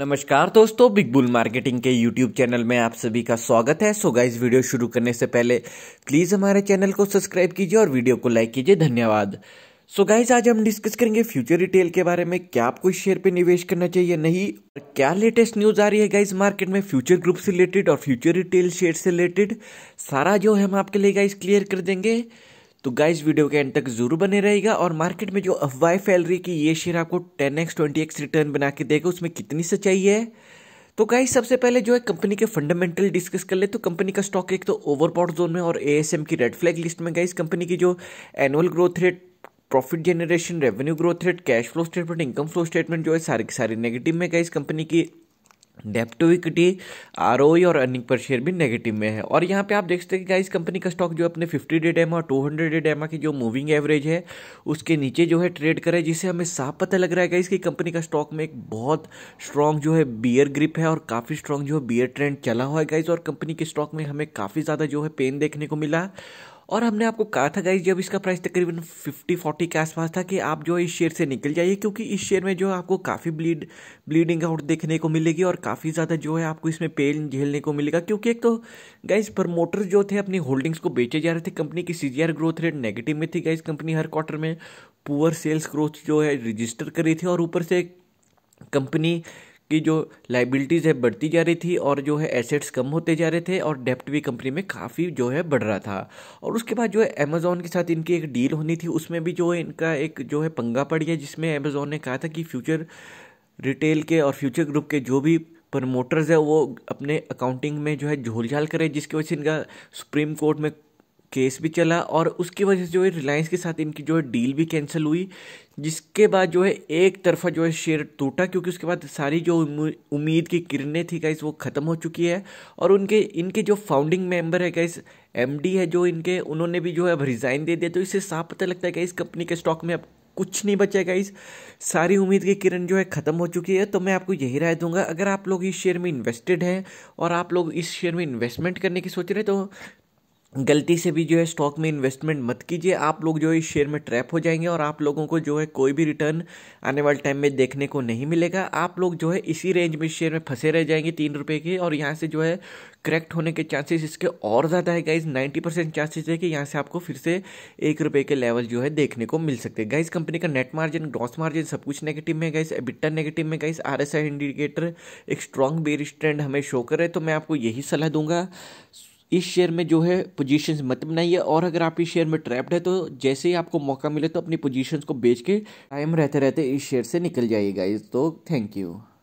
नमस्कार दोस्तों big bull marketing के यूट्यूब चैनल में आप सभी का स्वागत है सो गाइज वीडियो शुरू करने से पहले प्लीज़ हमारे चैनल को सब्सक्राइब कीजिए और वीडियो को लाइक कीजिए धन्यवाद सो so गाइज आज हम डिस्कस करेंगे फ्यूचर रिटेल के बारे में क्या आपको इस शेयर पे निवेश करना चाहिए नहीं और क्या लेटेस्ट न्यूज आ रही है गाइज मार्केट में फ्यूचर ग्रुप से रिलेटेड और फ्यूचर रिटेल शेयर से रिलेटेड सारा जो है हम आपके लिए गाइज क्लियर कर देंगे तो गाइस वीडियो के एंड तक जरूर बने रहेगा और मार्केट में जो अफवाह फैल रही कि ये शेयर आपको ten X twenty X return बना के देगा उसमें कितनी सच्चाई है तो गाइस सबसे पहले जो है कंपनी के फंडामेंटल डिस्कस कर ले तो कंपनी का स्टॉक एक तो ओवरबॉट जोन में और एएसएम की रेड फ्लैग लिस्ट में गाइस कंपनी की जो annual growth rate profit generation revenue growth rate cash flow statement income flow statement जो है सारी के सारी नेगेटिव में गाइस कंपनी की डेप टू इक्विटी आर और अर्निंग पर शेयर भी नेगेटिव में है और यहाँ पे आप देख सकते हैं कि गाइस कंपनी का स्टॉक जो अपने 50 डे डेमा और 200 डे डेमा की जो मूविंग एवरेज है उसके नीचे जो है ट्रेड करे जिससे हमें साफ पता लग रहा है इसकी कंपनी का स्टॉक में एक बहुत स्ट्रॉन्ग जो है बियर ग्रिप है और काफ़ी स्ट्रॉन्ग जो है बियर ट्रेंड चला हुआ है गाइस और कंपनी के स्टॉक में हमें काफ़ी ज़्यादा जो है पेन देखने को मिला और हमने आपको कहा था गाइज जब इसका प्राइस तकरीबन फिफ्टी फोर्टी के आसपास था कि आप जो इस शेयर से निकल जाइए क्योंकि इस शेयर में जो है आपको काफ़ी ब्लीड ब्लीडिंग आउट देखने को मिलेगी और काफ़ी ज़्यादा जो है आपको इसमें पेन झेलने को मिलेगा क्योंकि एक तो गाइज प्रमोटर जो थे अपनी होल्डिंग्स को बेचे जा रहे थे कंपनी की सी ग्रोथ रेट नेगेटिव में थी गाइज कंपनी हर क्वार्टर में पुअर सेल्स ग्रोथ जो है रजिस्टर करी थी और ऊपर से कंपनी की जो लाइबिलिटीज़ है बढ़ती जा रही थी और जो है एसेट्स कम होते जा रहे थे और डेप्ट भी कंपनी में काफ़ी जो है बढ़ रहा था और उसके बाद जो है अमेज़ोन के साथ इनकी एक डील होनी थी उसमें भी जो है इनका एक जो है पंगा पड़ गया जिसमें अमेज़ोन ने कहा था कि फ्यूचर रिटेल के और फ्यूचर ग्रुप के जो भी प्रमोटर्स है वो अपने अकाउंटिंग में जो है झोलझाल करे जिसकी वजह से इनका सुप्रीम कोर्ट में केस भी चला और उसकी वजह से जो है रिलायंस के साथ इनकी जो है डील भी कैंसिल हुई जिसके बाद जो है एक तरफा जो है शेयर टूटा क्योंकि उसके बाद सारी जो उम्मीद की किरणें थी गाइस वो ख़त्म हो चुकी है और उनके इनके जो फाउंडिंग मेंबर है गाइस एमडी है जो इनके उन्होंने भी जो है अब रिज़ाइन दे दिया तो इससे साफ पता लगता है इस कंपनी के स्टॉक में अब कुछ नहीं बचा गाइस सारी उम्मीद की किरण जो है ख़त्म हो चुकी है तो मैं आपको यही राय दूंगा अगर आप लोग इस शेयर में इन्वेस्टेड हैं और आप लोग इस शेयर में इन्वेस्टमेंट करने की सोच रहे हैं तो गलती से भी जो है स्टॉक में इन्वेस्टमेंट मत कीजिए आप लोग जो है इस शेयर में ट्रैप हो जाएंगे और आप लोगों को जो है कोई भी रिटर्न आने वाले टाइम में देखने को नहीं मिलेगा आप लोग जो है इसी रेंज में शेयर में फंसे रह जाएंगे तीन रुपये के और यहाँ से जो है करेक्ट होने के चांसेस इसके और ज़्यादा है गाइज नाइन्टी परसेंट चांसेस है कि यहाँ से आपको फिर से एक रुपये के लेवल जो है देखने को मिल सकते हैं गाइज कंपनी का नेट मार्जिन ग्रॉस मार्जिन सब कुछ नेगेटिव में गाइज बिट्टा नेगेटिव में गाइज आर इंडिकेटर एक स्ट्रॉन्ग बेरिश ट्रेंड हमें शो करे तो मैं आपको यही सलाह दूंगा इस शेयर में जो है पोजीशंस मत बनाइए और अगर आप इस शेयर में ट्रैप्ड है तो जैसे ही आपको मौका मिले तो अपनी पोजीशंस को बेच के टाइम रहते रहते इस शेयर से निकल जाइए गाइज तो थैंक यू